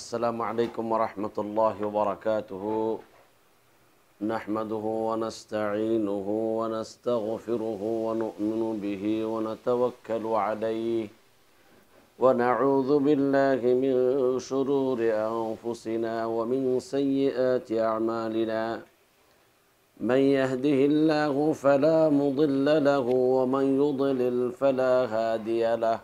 السلام عليكم ورحمة الله وبركاته نحمده ونستعينه ونستغفره ونؤمن به ونتوكل عليه ونعوذ بالله من شرور أنفسنا ومن سيئات أعمالنا من يهده الله فلا مضل له ومن يضلل فلا هادي له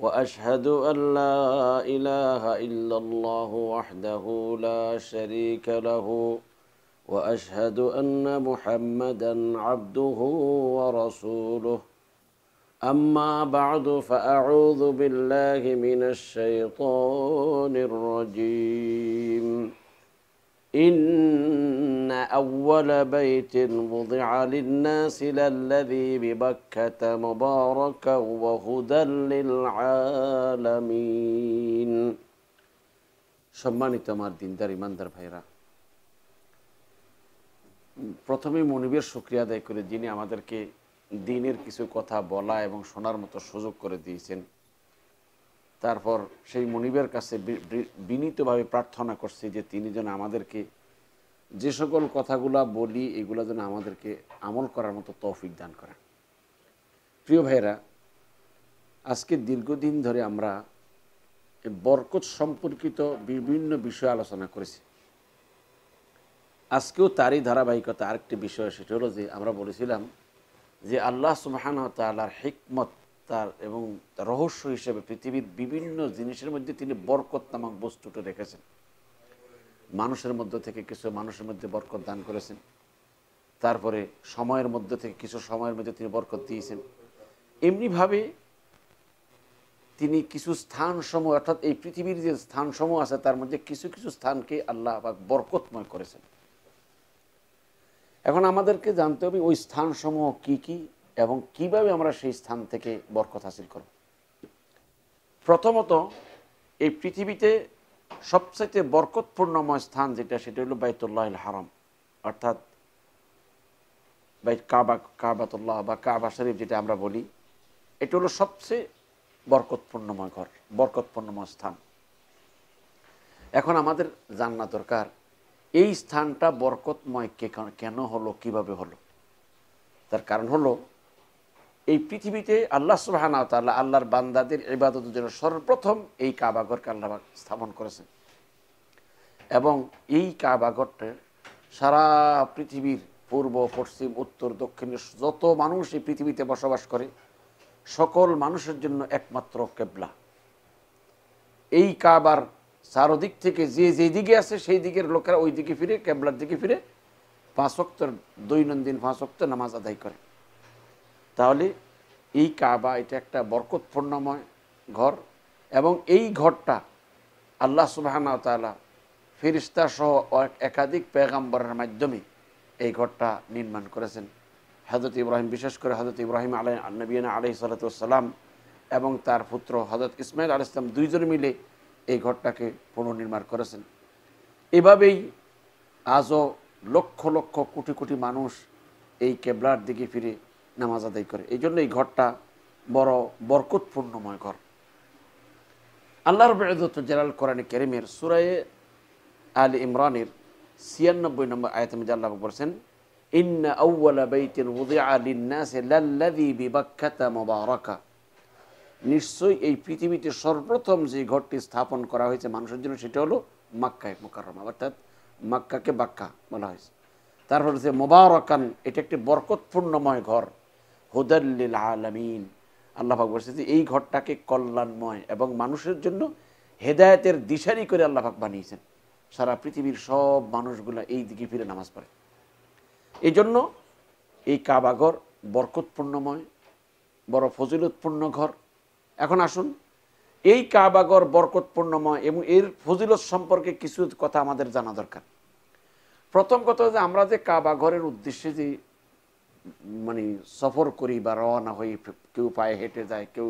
واشهد ان لا اله الا الله وحده لا شريك له واشهد ان محمدا عبده ورسوله اما بعد فاعوذ بالله من الشيطان الرجيم إن أول بيت وضع للناس للذي ببكة مباركا وهدى للعالمين সম্মানিত আমার দিনদার ইমানদার ভাইরা প্রথমে মনিবের শুক্রিয়া আদায় করে যিনি আমাদেরকে দিনের কিছু কথা বলা এবং শোনার মতো সুযোগ করে দিয়েছেন তারপর সেই মনিবের কাছে বিনীতভাবে প্রার্থনা করছি যে তিনি যেন আমাদেরকে যে সকল কথাগুলা বলি এগুলো যেন আমাদেরকে আমল করার মতো তৌফিক দান করেন প্রিয় ভাইরা আজকে দীর্ঘদিন ধরে আমরা বরকত সম্পর্কিত বিভিন্ন বিষয় আলোচনা করেছি আজকেও তারই ধারাবাহিকতা আরেকটি বিষয় সেটা হলো যে আমরা বলেছিলাম যে আল্লাহ সুবাহান তাল্লাহার হিকমত তার এবং রহস্য হিসেবে পৃথিবীর বিভিন্ন জিনিসের মধ্যে তিনি বরকত নামক বস্তুটা রেখেছেন মানুষের মধ্যে থেকে কিছু মানুষের মধ্যে বরকত দান করেছেন তারপরে সময়ের মধ্যে থেকে কিছু সময়ের মধ্যে তিনি বরকত দিয়েছেন এমনিভাবে তিনি কিছু স্থানসমূহ অর্থাৎ এই পৃথিবীর যে স্থানসমূহ আছে তার মধ্যে কিছু কিছু স্থানকে আল্লাহ আবার বরকতময় করেছেন এখন আমাদেরকে জানতে হবে ওই স্থানসমূহ কি কী এবং কিভাবে আমরা সেই স্থান থেকে বরকত হাসিল করব প্রথমত এই পৃথিবীতে সবচাইতে বরকতপূর্ণময় স্থান যেটা সেটা হলো বাইতুল্লাহ হারাম অর্থাৎ বাই কাবা কাবাতুল্লাহ বা কাবা শরীফ যেটা আমরা বলি এটা হলো সবচেয়ে বরকতপূর্ণময় ঘর বরকতপূর্ণময় স্থান এখন আমাদের জানা দরকার এই স্থানটা বরকতময় কেন হলো কিভাবে হলো তার কারণ হলো এই পৃথিবীতে আল্লাহ সুবাহানা তাল্লাহ আল্লাহর বান্দাদের ইবাদতের জন্য সর্বপ্রথম এই কাবাগরকে আল্লাহ স্থাপন করেছেন এবং এই কাবাগরটা সারা পৃথিবীর পূর্ব পশ্চিম উত্তর দক্ষিণের যত মানুষ এই পৃথিবীতে বসবাস করে সকল মানুষের জন্য একমাত্র কেবলা এই কাবার চারদিক থেকে যে যে দিকে আছে সেই দিকের লোকেরা ওই দিকে ফিরে কেবলার দিকে ফিরে পাঁচ অক্টর দৈনন্দিন পাঁচ অক্টর নামাজ আদায় করে তাহলে এই কাবা এটা একটা বরকতপূর্ণময় ঘর এবং এই ঘরটা আল্লাহ সুবাহানা তালা ফিরিস্তা সহ একাধিক পেগাম্বরের মাধ্যমে এই ঘরটা নির্মাণ করেছেন হজরত ইব্রাহিম বিশেষ করে হজরত ইব্রাহিম আলাই নবীনা আলহি সালাতাম এবং তার পুত্র হজরত ইসমাইল আল ইসলাম দুইজন মিলে এই ঘরটাকে পুনর্নির্মাণ করেছেন এভাবেই আজও লক্ষ লক্ষ কোটি কোটি মানুষ এই কেবলার দিকে ফিরে নামাজ আদায় করে এই জন্য এই ঘরটা বড় বরকতপূর্ণময় ঘর আল্লাহর বেদত জালাল কোরআন কেরিমের সুরায়ে আল ইমরানের ছিয়ানব্বই নম্বর আয়তম জাল্লাহ বলছেন ইন্না আউ্বালা বাইতিন উদে আলিন্নাসে লাল্লাদি বিবাখ্যাতা মোবারকা নিশ্চয়ই এই পৃথিবীতে সর্বপ্রথম যে ঘরটি স্থাপন করা হয়েছে মানুষের জন্য সেটা হলো মাক্কায় মোকারমা অর্থাৎ মাক্কাকে বাক্কা বলা হয়েছে তারপর হচ্ছে মোবারকান এটা একটি বরকতপূর্ণময় ঘর হুদাল্লিল আলমিন আল্লাহাক বলছে যে এই ঘরটাকে কল্যাণময় এবং মানুষের জন্য হেদায়তের দিশারি করে আল্লাহাক বানিয়েছেন সারা পৃথিবীর সব মানুষগুলো এই দিকে ফিরে নামাজ পড়ে এই জন্য এই কাবাঘর বরকতপূর্ণময় বড় ফজিলতপূর্ণ ঘর এখন আসুন এই কাবাগর বরকতপূর্ণময় এবং এর ফজিলত সম্পর্কে কিছু কথা আমাদের জানা দরকার প্রথম কথা যে আমরা যে কাবাঘরের উদ্দেশ্যে যে মানে সফর করি বা রওনা হই কেউ পায়ে হেঁটে যায় কেউ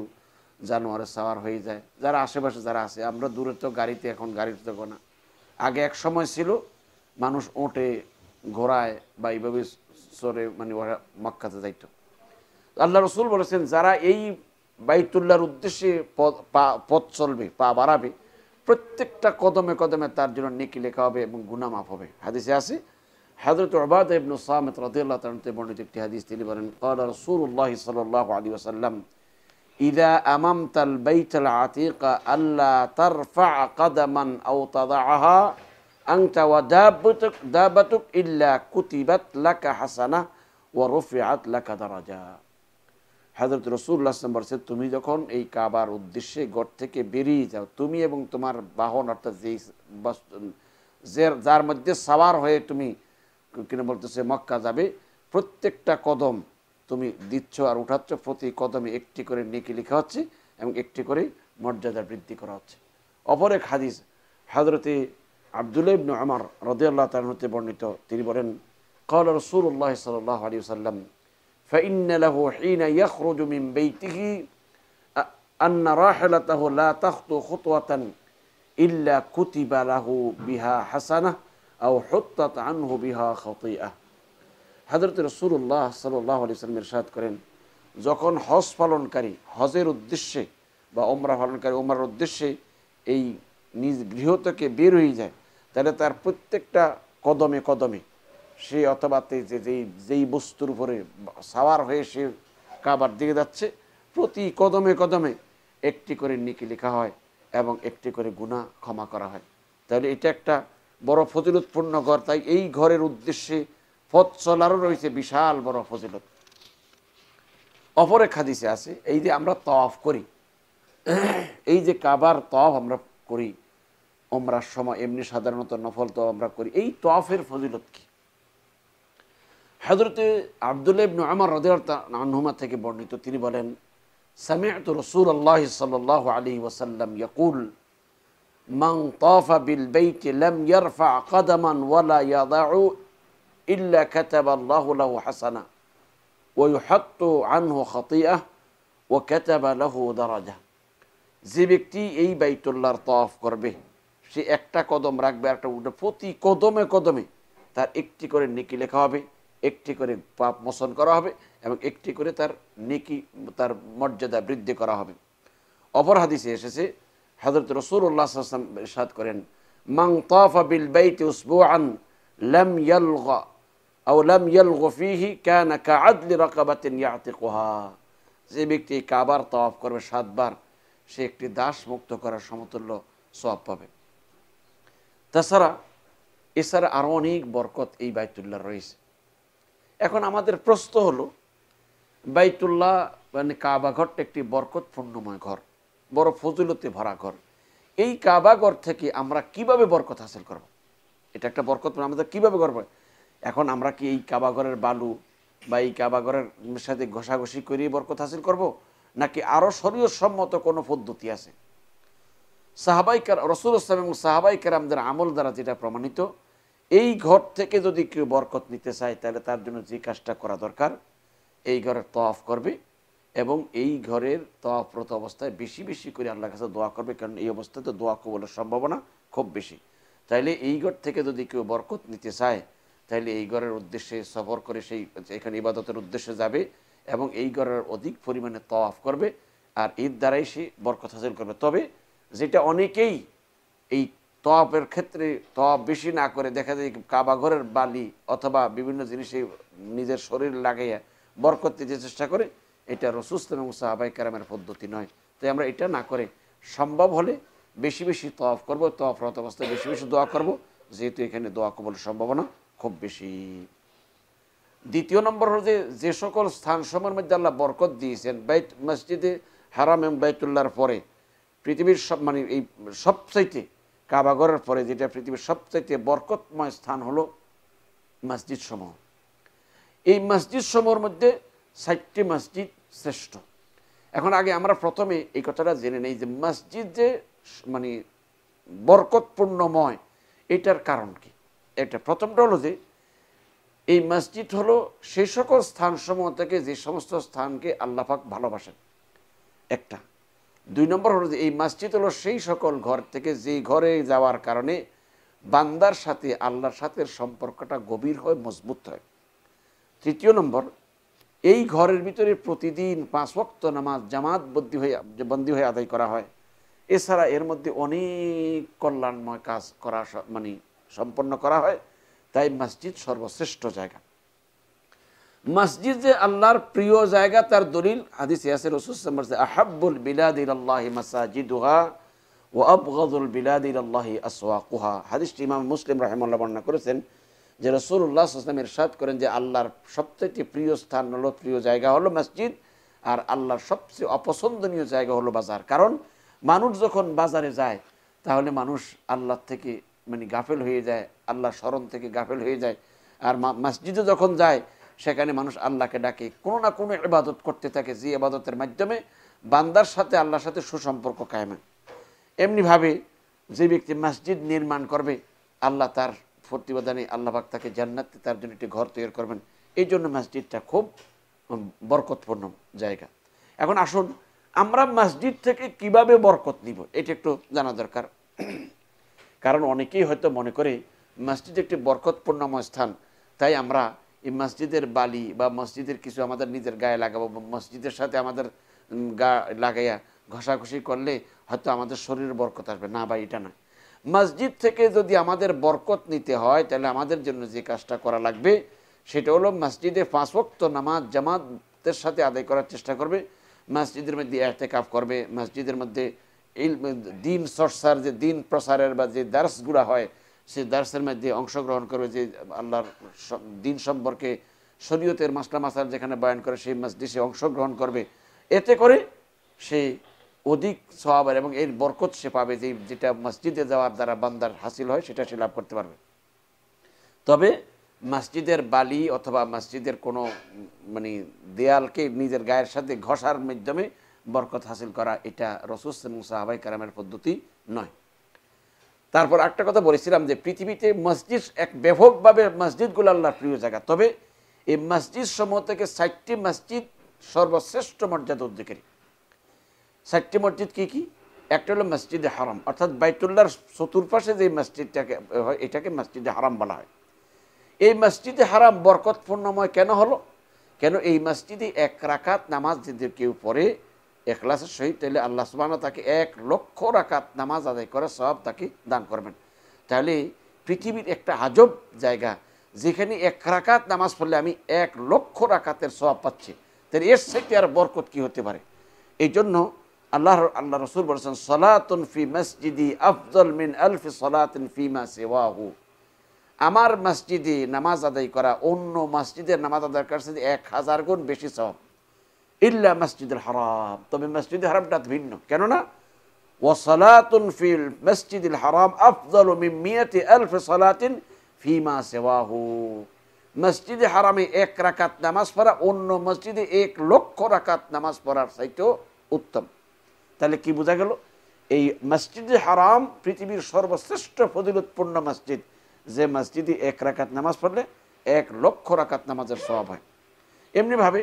জানোয়ারে সাওয়ার হয়ে যায় যারা আশেপাশে যারা আছে আমরা দূরে তো গাড়িতে এখন গাড়িতে তো না আগে এক সময় ছিল মানুষ ওঁটে ঘোড়ায় বা এইভাবে সরে মানে ওরা মক্কাতে যাইত আল্লাহ রসুল বলেছেন যারা এই বাইতুল্লার উদ্দেশ্যে পথ চলবে পা বাড়াবে প্রত্যেকটা কদমে কদমে তার জন্য নেকি লেখা হবে এবং গুনামাফ হবে হাদিসে আছে حضرت عباد ابن الصامت رضي الله تعالى عنه বর্ণিত একটি حديث تلي বলেন قال رسول الله صلى الله عليه وسلم إذا أممت البيت العتيق ألا ترفع قدما أو تضعها أنت ودابتك دابتك إلا كتبت لك حسنة ورفعت لك درجة حضرت رسول الله রসুল্লাহ বলছে তুমি যখন এই কাবার উদ্দেশ্যে ঘর থেকে বেরিয়ে যাও তুমি এবং তোমার বাহন অর্থাৎ যেই যার মধ্যে সাওয়ার হয়ে তুমি কিনা বলতেছে মক্কা যাবে প্রত্যেকটা কদম তুমি দিচ্ছ আর উঠাচ্ছ প্রতি কদমে একটি করে নেকি লেখা হচ্ছে এবং একটি করে মর্যাদা বৃদ্ধি করা হচ্ছে অপর এক হাদিস হাজরতে আবদুল্লা ইবনু আমার রদিয়াল্লাহ তালতে বর্ণিত তিনি বলেন কল রসুল্লাহ الله আলী সাল্লাম عليه وسلم فإن له حين أن راحلته لا تخطو خطوة إلا كتب له بها আও হত্যাত আনহু বিহা খতিয়া হাজরত রসুল্লাহ সাল্লাহ আলি সাল্লাম ইরশাদ করেন যখন হজ পালনকারী হজের উদ্দেশ্যে বা ওমরা পালনকারী ওমরার উদ্দেশ্যে এই নিজ গৃহ থেকে বের হয়ে যায় তাহলে তার প্রত্যেকটা কদমে কদমে সে অথবা যে যেই যেই বস্তুর উপরে সাওয়ার হয়ে সে কাবার দিকে যাচ্ছে প্রতি কদমে কদমে একটি করে নিকি লেখা হয় এবং একটি করে গুণা ক্ষমা করা হয় তাহলে এটা একটা বড় ফজিলতপূর্ণ ঘর তাই এই ঘরের উদ্দেশ্যে পথ চলারও রয়েছে বিশাল বড় ফজিলত অপর এক হাদিসে আছে এই যে আমরা তফ করি এই যে কাবার তফ আমরা করি অমরার সময় এমনি সাধারণত নফল তফ আমরা করি এই তফের ফজিলত কি হাজরতে আবদুল্লাহ ইবনু আমার রদেহমা থেকে বর্ণিত তিনি বলেন সামিয়াত রসুল আল্লাহ সাল আলী ওয়াসাল্লাম ইয়কুল من طاف বিল لم يرفع قدما ولا يضع إلا كتب الله له হাসানা ويحط عنه خطيئة وكتب له درجة লাহু দারাজা যে ব্যক্তি এই বাইতুল্লাহর তফ করবে সে একটা কদম রাখবে একটা উঠবে প্রতি কদমে কদমে তার একটি করে নেকি লেখা হবে একটি করে পাপ মোচন করা হবে এবং একটি করে তার নেকি তার মর্যাদা বৃদ্ধি করা হবে অপর হাদিসে এসেছে হজরত রসুল্লাহ আসলাম ইরশাদ করেন মাং তফা বিল বাইতে উসবু আন লম ইয়ালগা আও লম ইয়ালগো ফিহি কেন কোহা যে ব্যক্তি কাবার তফ করবে সাতবার সে একটি দাস মুক্ত করার সমতুল্য সব পাবে তাছাড়া এছাড়া আরো অনেক বরকত এই বাইতুল্লাহ রয়েছে এখন আমাদের প্রশ্ন হলো বাইতুল্লাহ মানে কাবাঘরটা একটি বরকতপূর্ণময় ঘর বড় ফজলতে ভরা ঘর এই কাবাগর থেকে আমরা কিভাবে বরকত হাসিল করব। এটা একটা বরকত মানে আমাদের কিভাবে করবো এখন আমরা কি এই ঘরের বালু বা এই ঘরের সাথে ঘষাঘষি করিয়ে বরকত হাসিল করব। নাকি আরও শরীয় সম্মত কোনো পদ্ধতি আছে সাহাবাই রসুল ইসলাম এবং সাহাবাই আমাদের আমল দ্বারা যেটা প্রমাণিত এই ঘর থেকে যদি কেউ বরকত নিতে চায় তাহলে তার জন্য যে কাজটা করা দরকার এই ঘরে তফ করবে এবং এই ঘরের তফরত অবস্থায় বেশি বেশি করে আল্লাহর কাছে দোয়া করবে কারণ এই অবস্থাতে দোয়া কবলের সম্ভাবনা খুব বেশি তাইলে এই ঘর থেকে যদি কেউ বরকত নিতে চায় তাইলে এই ঘরের উদ্দেশ্যে সফর করে সেই এখানে ইবাদতের উদ্দেশ্যে যাবে এবং এই ঘরের অধিক পরিমাণে তওয়াফ করবে আর এর দ্বারাই সে বরকত হাসিল করবে তবে যেটা অনেকেই এই তওয়াফের ক্ষেত্রে তওয়াফ বেশি না করে দেখা যায় কাবা ঘরের বালি অথবা বিভিন্ন জিনিসে নিজের শরীর লাগাইয়া বরকত দিতে চেষ্টা করে এটা রসুসলাম এবং সাহাবাই কারামের পদ্ধতি নয় তাই আমরা এটা না করে সম্ভব হলে বেশি বেশি তফ করব তফরত অবস্থায় বেশি বেশি দোয়া করবো যেহেতু এখানে দোয়া কবল সম্ভাবনা খুব বেশি দ্বিতীয় নম্বর হল যে যে সকল সময়ের মধ্যে আল্লাহ বরকত দিয়েছেন বাইত মসজিদে হারাম এবং বাইতুল্লার পরে পৃথিবীর সব মানে এই সবচাইতে কাবাগরের পরে যেটা পৃথিবীর সবচাইতে বরকতময় স্থান হলো মসজিদ সমূহ এই মসজিদ সমূহের মধ্যে সাতটি মসজিদ শ্রেষ্ঠ এখন আগে আমরা প্রথমে এই কথাটা জেনে নেই যে মসজিদ যে মানে বরকতপূর্ণময় এটার কারণ কি এটা প্রথমটা হলো যে এই মসজিদ হলো সেই সকল সমূহ থেকে যে সমস্ত স্থানকে আল্লাহাক ভালোবাসেন একটা দুই নম্বর হলো যে এই মসজিদ হলো সেই সকল ঘর থেকে যেই ঘরে যাওয়ার কারণে বান্দার সাথে আল্লাহর সাথে সম্পর্কটা গভীর হয় মজবুত হয় তৃতীয় নম্বর এই ঘরের ভিতরে প্রতিদিন পাঁচ ভক্ত নামাজ জামাত বদ্ধি হয়ে বন্দী হয়ে আদায় করা হয় এছাড়া এর মধ্যে অনেক কল্যাণময় কাজ করা মানে সম্পন্ন করা হয় তাই মসজিদ সর্বশ্রেষ্ঠ জায়গা মসজিদ যে আল্লাহর প্রিয় জায়গা তার দলিল হাদিস ইয়াসের রসুল আহাবুল বিলাদিল আল্লাহ মাসাজিদুহা ও আবগাদুল বিলাদিল আল্লাহ কুহা হাদিস ইমাম মুসলিম রাহেমুল্লাহ বর্ণনা করেছেন যে রসুল্লাহ আসলাম ইরশাদ করেন যে আল্লাহর সবচেয়ে প্রিয় স্থান হলো প্রিয় জায়গা হলো মসজিদ আর আল্লাহর সবচেয়ে অপছন্দনীয় জায়গা হলো বাজার কারণ মানুষ যখন বাজারে যায় তাহলে মানুষ আল্লাহর থেকে মানে গাফেল হয়ে যায় আল্লাহ স্মরণ থেকে গাফেল হয়ে যায় আর মসজিদে যখন যায় সেখানে মানুষ আল্লাহকে ডাকে কোনো না কোনো ইবাদত করতে থাকে যে ইবাদতের মাধ্যমে বান্দার সাথে আল্লাহর সাথে সুসম্পর্ক কায়েমে এমনিভাবে যে ব্যক্তি মসজিদ নির্মাণ করবে আল্লাহ তার প্রতিবাদানে আল্লাহবাক তাকে জান্নাতে তার জন্য একটি ঘর তৈরি করবেন এই জন্য মসজিদটা খুব বরকতপূর্ণ জায়গা এখন আসুন আমরা মসজিদ থেকে কিভাবে বরকত নিব এটা একটু জানা দরকার কারণ অনেকেই হয়তো মনে করে মসজিদ একটি বরকতপূর্ণময় স্থান তাই আমরা এই মসজিদের বালি বা মসজিদের কিছু আমাদের নিজের গায়ে লাগাবো মসজিদের সাথে আমাদের গা লাগাইয়া ঘষাঘষি করলে হয়তো আমাদের শরীরের বরকত আসবে না বা এটা না মসজিদ থেকে যদি আমাদের বরকত নিতে হয় তাহলে আমাদের জন্য যে কাজটা করা লাগবে সেটা হলো মসজিদে ফাঁসক্ত নামাজ জামাতের সাথে আদায় করার চেষ্টা করবে মসজিদের মধ্যে এহতেকাফ করবে মসজিদের মধ্যে দিন চর্চার যে দিন প্রসারের বা যে দার্সগুলো হয় সে দার্সের মধ্যে অংশগ্রহণ করবে যে আল্লাহর দিন সম্পর্কে শরীয়তের মাসলা মাসাল যেখানে বয়ান করে সেই মসজিদে অংশগ্রহণ করবে এতে করে সে অধিক স্বভাবের এবং এর বরকত সে পাবে যে যেটা মসজিদে যাওয়ার দ্বারা বান্দার হাসিল হয় সেটা সে লাভ করতে পারবে তবে মসজিদের বালি অথবা মসজিদের কোনো মানে দেয়ালকে নিজের গায়ের সাথে ঘষার মাধ্যমে বরকত হাসিল করা এটা রসুস এবং সাহাবাই কারামের পদ্ধতি নয় তারপর একটা কথা বলেছিলাম যে পৃথিবীতে মসজিদ এক ব্যাপকভাবে মসজিদগুলো আল্লাহর প্রিয় জায়গা তবে এই মসজিদ সমূহ থেকে ষাটটি মসজিদ সর্বশ্রেষ্ঠ মর্যাদা অধিকারী চারটি মসজিদ কী কী একটা হলো মসজিদে হারাম অর্থাৎ বাইতুল্লার চতুর্পাশে যে মসজিদটাকে হয় এটাকে মসজিদে হারাম বলা হয় এই মসজিদে হারাম বরকতপূর্ণময় কেন হলো কেন এই মসজিদে এক রাকাত নামাজ যদি কেউ পড়ে এখলাসের সহিত তাহলে আল্লাহ সুবাহ তাকে এক লক্ষ রাকাত নামাজ আদায় করে সব তাকে দান করবেন তাহলে পৃথিবীর একটা আজব জায়গা যেখানে এক রাকাত নামাজ পড়লে আমি এক লক্ষ রাকাতের সব পাচ্ছি তাহলে এর সাথে আর বরকত কি হতে পারে এই জন্য আল্লাহ আল্লাহ রসুল বলেছেন সলাতুন ফি মসজিদি আফজল মিন আলফি সলাতুন ফিমা সেওয়াহু আমার মসজিদে নামাজ আদায় করা অন্য মসজিদের নামাজ আদায় করার সাথে এক হাজার গুণ বেশি সব ইল্লা মসজিদুল হারাম তবে মসজিদ হারামটা ভিন্ন কেননা ও ওসলাতুন ফিল মসজিদুল হারাম আফজল মিয়াতে আলফ সলাতিন ফিমা সেওয়াহু মসজিদে হারামে এক রাকাত নামাজ পড়া অন্য মসজিদে এক লক্ষ রাকাত নামাজ পড়ার চাইতেও উত্তম তাহলে কি বোঝা গেল এই মসজিদে হারাম পৃথিবীর সর্বশ্রেষ্ঠ ফজিলতপূর্ণ মসজিদ যে মসজিদে এক রাকাত নামাজ পড়লে এক লক্ষ রাকাত নামাজের স্বভাব হয় এমনিভাবে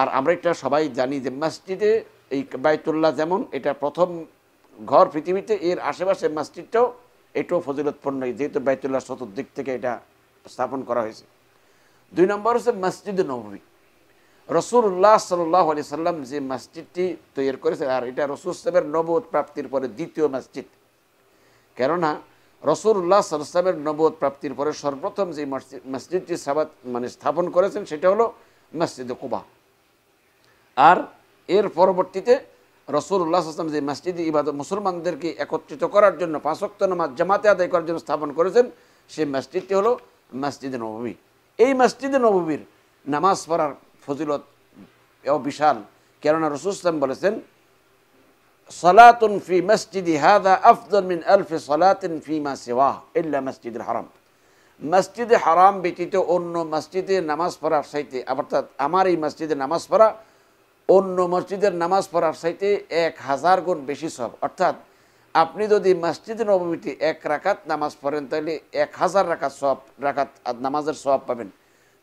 আর আমরা এটা সবাই জানি যে মসজিদে এই বাইতুল্লাহ যেমন এটা প্রথম ঘর পৃথিবীতে এর আশেপাশে মসজিদটাও এটাও ফজিলতপূর্ণ যেহেতু বাইতুল্লাহ চতুর্দিক থেকে এটা স্থাপন করা হয়েছে দুই নম্বর হচ্ছে মসজিদ নবমী রসুল্লাহ সাল্লাহ আলি সাল্লাম যে মসজিদটি তৈরি করেছে আর এটা সাহেবের নবোদ প্রাপ্তির পরে দ্বিতীয় মসজিদ কেননা রসুল্লাহ সাল্লামের নবোদ প্রাপ্তির পরে সর্বপ্রথম যে মসজিদটি সাবাত মানে স্থাপন করেছেন সেটা হলো মসজিদ কুবা আর এর পরবর্তীতে রসুল্লাহ আসলাম যে মসজিদ ইবাদত মুসলমানদেরকে একত্রিত করার জন্য পাঁচক্ত নামাজ জামাতে আদায় করার জন্য স্থাপন করেছেন সেই মসজিদটি হলো মসজিদ নবমী এই মসজিদ নবমীর নামাজ পড়ার ফজিলত এও বিশাল কেননা রসুলাম বলেছেন সলাতুন ফি মসজিদি হাদা আফজল মিন আলফি সলাতিন ফি মা সেওয়া ইল্লা মসজিদুল হারাম মসজিদে হারাম ব্যতীত অন্য মসজিদে নামাজ পড়ার সাইতে অর্থাৎ আমার এই মসজিদে নামাজ পড়া অন্য মসজিদের নামাজ পড়ার সাইতে এক হাজার গুণ বেশি সব অর্থাৎ আপনি যদি মসজিদ নবমীতে এক রাকাত নামাজ পড়েন তাহলে এক হাজার রাকাত সব রাকাত নামাজের সব পাবেন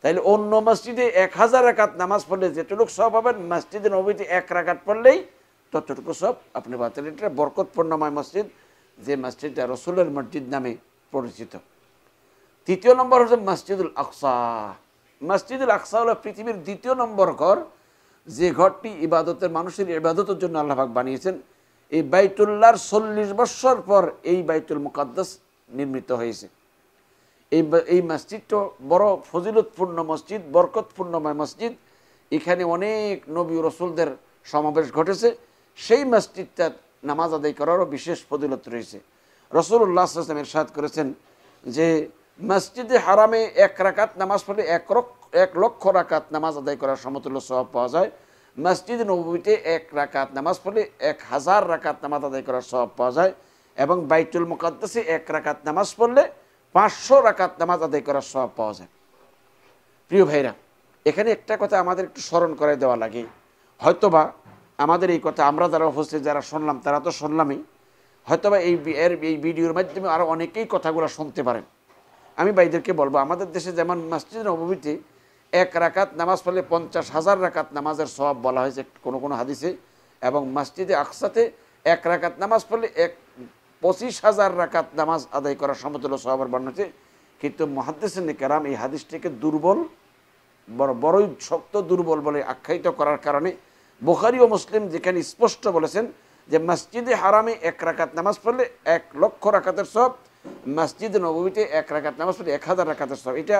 তাইলে অন্য মসজিদে এক হাজার একাত নামাজ পড়লে যেটুকু সব পাবেন মসজিদে নবীতে এক রাকাত পড়লেই ততটুকু সব আপনি বাতিল এটা বরকতপূর্ণময় মসজিদ যে মসজিদটা রসুলের মসজিদ নামে পরিচিত তৃতীয় নম্বর হচ্ছে মসজিদুল আকসা মসজিদুল আকসা হলো পৃথিবীর দ্বিতীয় নম্বর ঘর যে ঘরটি ইবাদতের মানুষের ইবাদতের জন্য আল্লাহাক বানিয়েছেন এই বাইতুল্লাহর চল্লিশ বৎসর পর এই বাইতুল মুকাদ্দাস নির্মিত হয়েছে এই এই মসজিদটা বড় ফজিলতপূর্ণ মসজিদ বরকতপূর্ণময় মসজিদ এখানে অনেক নবী রসুলদের সমাবেশ ঘটেছে সেই মসজিদটা নামাজ আদায় করারও বিশেষ ফজিলত রয়েছে রসুল্লাহাম আসলাম এরশাদ করেছেন যে মসজিদে হারামে এক রাকাত নামাজ পড়লে এক এক লক্ষ রাকাত নামাজ আদায় করার সমতুল্য স্বভাব পাওয়া যায় মসজিদ নবীতে এক রাকাত নামাজ পড়লে এক হাজার রাকাত নামাজ আদায় করার স্বভাব পাওয়া যায় এবং বাইতুল মুকাদ্দাসে এক রাকাত নামাজ পড়লে পাঁচশো রাকাত নামাজ আদায় করার স্বভাব পাওয়া যায় প্রিয় ভাইরা এখানে একটা কথা আমাদের একটু স্মরণ করে দেওয়া লাগে হয়তোবা আমাদের এই কথা আমরা যারা উপস্থিত যারা শুনলাম তারা তো শুনলামই হয়তোবা এই এর এই ভিডিওর মাধ্যমে আরও অনেকেই কথাগুলো শুনতে পারেন আমি ভাইদেরকে বলবো আমাদের দেশে যেমন মসজিদ নবমীতে এক রাকাত নামাজ পড়লে পঞ্চাশ হাজার রাকাত নামাজের সব বলা হয়েছে কোনো কোনো হাদিসে এবং মসজিদে আকসাতে এক রাকাত নামাজ পড়লে এক পঁচিশ হাজার রাকাত নামাজ আদায় করার সমতুল্য সহাবার বর্ণাচ্ছে কিন্তু মহাদ্দেসিন কারাম এই হাদিসটিকে দুর্বল বড় বড়ই শক্ত দুর্বল বলে আখ্যায়িত করার কারণে বোখারি ও মুসলিম যেখানে স্পষ্ট বলেছেন যে মসজিদে হারামে এক রাকাত নামাজ পড়লে এক লক্ষ রাকাতের সব মসজিদ নবমীতে এক রাকাত নামাজ পড়লে এক হাজার রাকাতের সব এটা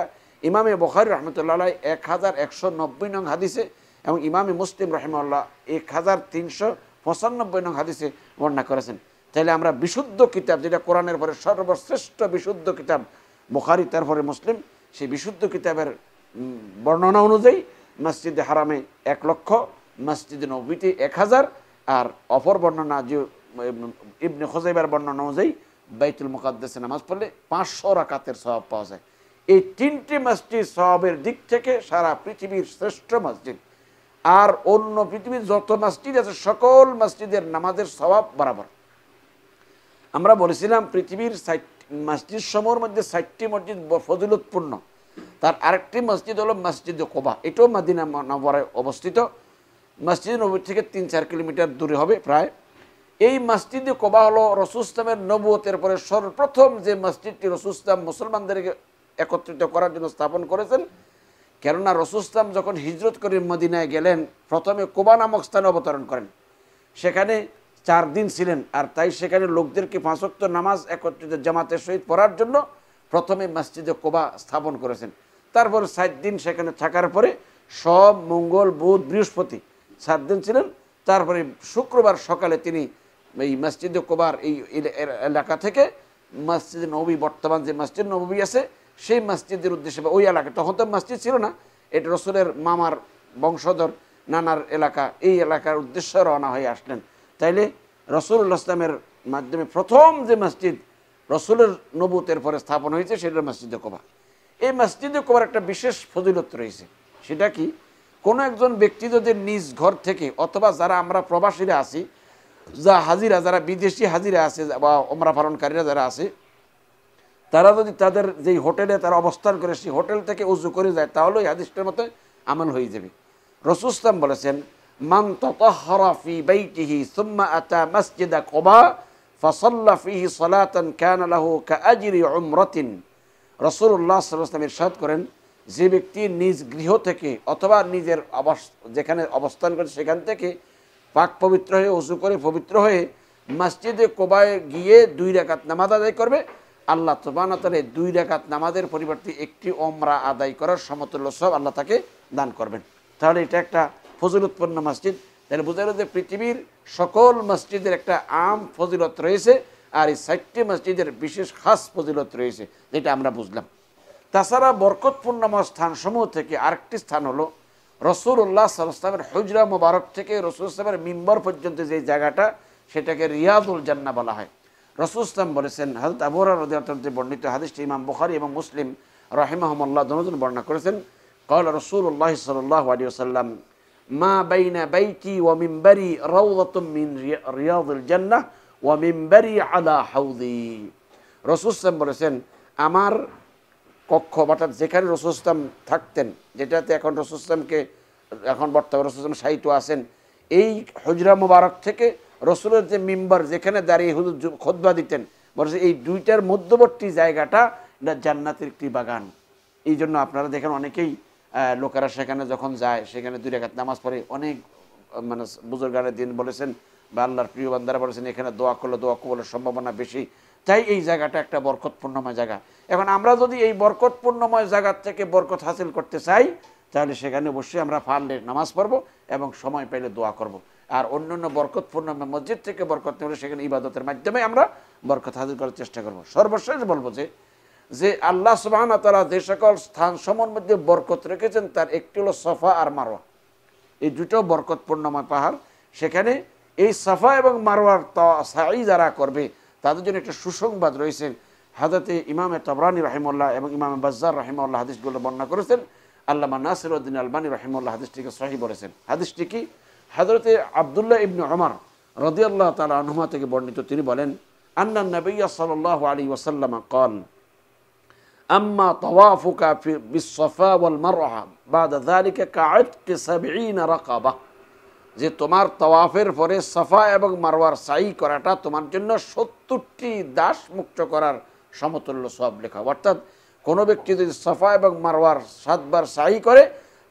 ইমামে বখারি রহমতুল্লাহ এক হাজার একশো নব্বই নং হাদিসে এবং ইমামে মুসলিম রহমাল্লাহ এক হাজার তিনশো পঁচানব্বই নং হাদিসে বর্ণনা করেছেন তাহলে আমরা বিশুদ্ধ কিতাব যেটা কোরআনের পরে সর্বশ্রেষ্ঠ বিশুদ্ধ কিতাব বোখারি তারপরে মুসলিম সেই বিশুদ্ধ কিতাবের বর্ণনা অনুযায়ী মসজিদে হারামে এক লক্ষ মসজিদে নবীতে এক হাজার আর অপর বর্ণনা যে ইবনে খোজাইবার বর্ণনা অনুযায়ী বাইতুল মুকাদ্দেশে নামাজ পড়লে পাঁচশো রাকাতের স্বভাব পাওয়া যায় এই তিনটি মসজিদ স্বভাবের দিক থেকে সারা পৃথিবীর শ্রেষ্ঠ মসজিদ আর অন্য পৃথিবীর যত মসজিদ আছে সকল মসজিদের নামাজের স্বভাব বরাবর আমরা বলেছিলাম পৃথিবীর মসজিদ সমূহের মধ্যে ষাটটি মসজিদ ফজিলতপূর্ণ তার আরেকটি মসজিদ হলো মসজিদ কোবা এটাও মাদিনা নবরায় অবস্থিত মসজিদ নবী থেকে তিন চার কিলোমিটার দূরে হবে প্রায় এই মসজিদ কোবা হলো রসুস্তামের নবুয়তের পরে সর্বপ্রথম যে মসজিদটি রসুস্তাম মুসলমানদেরকে একত্রিত করার জন্য স্থাপন করেছেন কেননা রসুস্তাম যখন হিজরত করে মদিনায় গেলেন প্রথমে কোবা নামক স্থানে অবতরণ করেন সেখানে চার দিন ছিলেন আর তাই সেখানে লোকদেরকে পাঁচক্ত নামাজ একত্রিত জামাতের সহিত পড়ার জন্য প্রথমে মসজিদে কোবা স্থাপন করেছেন তারপর সাত দিন সেখানে থাকার পরে সব মঙ্গল বুধ বৃহস্পতি সাত দিন ছিলেন তারপরে শুক্রবার সকালে তিনি এই মসজিদে কোবার এই এলাকা থেকে মসজিদ নবী বর্তমান যে মসজিদ নবী আছে সেই মসজিদের উদ্দেশ্যে ওই এলাকা তখন তো মসজিদ ছিল না এটা রসুলের মামার বংশধর নানার এলাকা এই এলাকার উদ্দেশ্যে রওনা হয়ে আসলেন তাইলে রসুল্লাহ ইসলামের মাধ্যমে প্রথম যে মসজিদ রসুলের নবুতের পরে স্থাপন হয়েছে সেটা মসজিদে কোবা এই মসজিদে কোবার একটা বিশেষ ফজিলত রয়েছে সেটা কি কোনো একজন ব্যক্তি যদি নিজ ঘর থেকে অথবা যারা আমরা প্রবাসীরা আছি যা হাজিরা যারা বিদেশি হাজিরা আছে বা অমরা পালনকারীরা যারা আছে তারা যদি তাদের যেই হোটেলে তারা অবস্থান করে সেই হোটেল থেকে উজু করে যায় তাহলেই আদিষ্টের মতো আমল হয়ে যাবে রসুস্তাম বলেছেন মান তাতাহহারা ফি বাইতিহি সুম্মা আতা মসজিদা কুবা ফাসাল্লা ফিহি সালাতান কানা লাহু কাআজরি উমরাতিন রাসূলুল্লাহ সাল্লাল্লাহু আলাইহি ইরশাদ করেন যে ব্যক্তি নিজ গৃহ থেকে অথবা নিজের আবাস যেখানে অবস্থান করে সেখান থেকে পাক পবিত্র হয়ে উঁচু করে পবিত্র হয়ে মসজিদে কোবায় গিয়ে দুই রাকাত নামাজ আদায় করবে আল্লাহ তোবানাতালে দুই রাকাত নামাজের পরিবর্তে একটি ওমরা আদায় করার সমতুল্য সব আল্লাহ তাকে দান করবেন তাহলে এটা একটা ফজিল উৎপন্ন মসজিদ তাহলে বোঝা গেল যে পৃথিবীর সকল মসজিদের একটা আম ফজিলত রয়েছে আর এই ষাটটি মসজিদের বিশেষ খাস ফজিলত রয়েছে যেটা আমরা বুঝলাম তাছাড়া স্থান স্থানসমূহ থেকে আরেকটি স্থান হলো রসুল্লাহ সালামের হজরা মোবারক থেকে রসুল ইসলামের মিম্বর পর্যন্ত যে জায়গাটা সেটাকে রিয়াদুল জান্না বলা হয় রসুল ইসলাম বলেছেন হজরত আবুরা যে বর্ণিত হাদিস ইমাম বুখারি এবং মুসলিম রাহিমাহমল্লাহ দনজন বর্ণনা করেছেন কল রসুল্লাহ সাল্লাহ আলী আসাল্লাম মা বাইনা বাইতি ওয়া মিম্বারি রাউদাতুম মিন রিয়াদুল জান্নাহ ওয়া মিম্বারি আলা হাউদি রসুলাম বলেছেন আমার কক্ষ অর্থাৎ যেখানে রসুলাম থাকতেন যেটাতে এখন রসুলামকে এখন বর্তমানে রসুলাম সাহিত্য আছেন এই হজরা মুবারক থেকে রসুলের যে মেম্বার যেখানে দাঁড়িয়ে হুজুর খোদ্া দিতেন বলেছে এই দুইটার মধ্যবর্তী জায়গাটা জান্নাতের একটি বাগান এই জন্য আপনারা দেখেন অনেকেই লোকেরা সেখানে যখন যায় সেখানে দুই রেখাত নামাজ পড়ে অনেক মানে বুজুর্গানের দিন বলেছেন বা আল্লাহর প্রিয় বান্দারা বলেছেন এখানে দোয়া করলে দোয়া কবলের সম্ভাবনা বেশি তাই এই জায়গাটা একটা বরকতপূর্ণময় জায়গা এখন আমরা যদি এই বরকতপূর্ণময় জায়গার থেকে বরকত হাসিল করতে চাই তাহলে সেখানে অবশ্যই আমরা ফান্ডে নামাজ পড়বো এবং সময় পাইলে দোয়া করব। আর অন্য অন্য বরকতপূর্ণ মসজিদ থেকে বরকত হলে সেখানে ইবাদতের মাধ্যমে আমরা বরকত হাজির করার চেষ্টা করব সর্বশেষ বলবো যে যে আল্লাহ সুবাহ তারা যে সকল স্থান সমর মধ্যে বরকত রেখেছেন তার একটি হলো সফা আর মারোয়া এই দুটো বরকতপূর্ণময় পাহাড় সেখানে এই সাফা এবং মারোয়ার সাই যারা করবে তাদের জন্য একটা সুসংবাদ রয়েছে হাদাতে ইমামে তবরানি রাহিমুল্লাহ এবং ইমামে বাজ্জার রাহিমুল্লাহ হাদিসগুলো বর্ণনা করেছেন আল্লামা উদ্দিন আলবানী রাহিমুল্লাহ হাদিসটিকে সহি বলেছেন হাদিসটি কি হাজরতে আবদুল্লাহ ইবনু অমর রদিয়াল্লাহ তালা আনুমা থেকে বর্ণিত তিনি বলেন আন্না নবীয়া সাল আলী ওসাল্লামা কল আম্মা তওয়াফুকা বিসফা ওয়াল মারহা বাদা যালিকা কাআদকি 70 রাকাবা যে তোমার তওয়াফের পরে সাফা এবং মারওয়ার সাই করাটা তোমার জন্য সত্তরটি দাস মুক্ত করার সমতুল্য সব লেখা অর্থাৎ কোনো ব্যক্তি যদি সাফা এবং মারওয়ার সাতবার সাই করে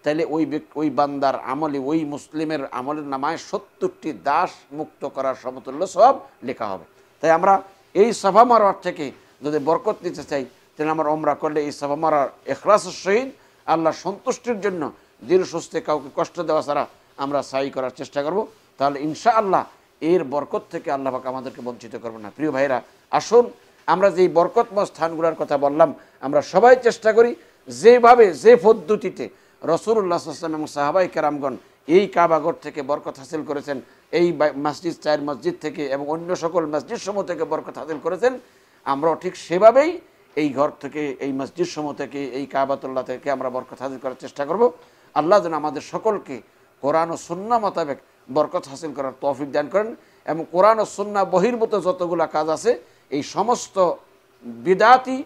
তাহলে ওই ওই বান্দার আমলে ওই মুসলিমের আমলের নামায় সত্তরটি দাস মুক্ত করার সমতুল্য সব লেখা হবে তাই আমরা এই সাফা মারওয়ার থেকে যদি বরকত নিতে চাই তিনি আমার অমরা করলে এই সব আমার এখলাস সহিত আল্লাহ সন্তুষ্টির জন্য দীর্ঘ সুস্থে কাউকে কষ্ট দেওয়া ছাড়া আমরা সাই করার চেষ্টা করব তাহলে ইনশা আল্লাহ এর বরকত থেকে আল্লাহবাক আমাদেরকে বঞ্চিত করবো না প্রিয় ভাইরা আসুন আমরা যেই বরকতময় স্থানগুলোর কথা বললাম আমরা সবাই চেষ্টা করি যেভাবে যে পদ্ধতিতে আসলাম এবং সাহাবাই কেরামগণ এই কাবাগর থেকে বরকত হাসিল করেছেন এই মসজিদ চায়ের মসজিদ থেকে এবং অন্য সকল মসজিদ সমূহ থেকে বরকত হাসিল করেছেন আমরাও ঠিক সেভাবেই এই ঘর থেকে এই মসজিদ সমূহ থেকে এই কাবাতুল্লাহ থেকে আমরা বরকত হাজির করার চেষ্টা করব আল্লাহ যেন আমাদের সকলকে কোরআন ও সুন্না মোতাবেক বরকত হাসিল করার তৌফিক দান করেন এবং কোরআন ও সুন্না বহির্ভূত যতগুলো কাজ আছে এই সমস্ত বিদাতি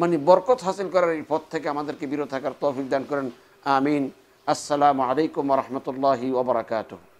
মানে বরকত হাসিল করার এই পথ থেকে আমাদেরকে বিরত থাকার তৌফিক দান করেন আমিন আসসালামু আলাইকুম রহমতুল্লাহি ওবরাকাতু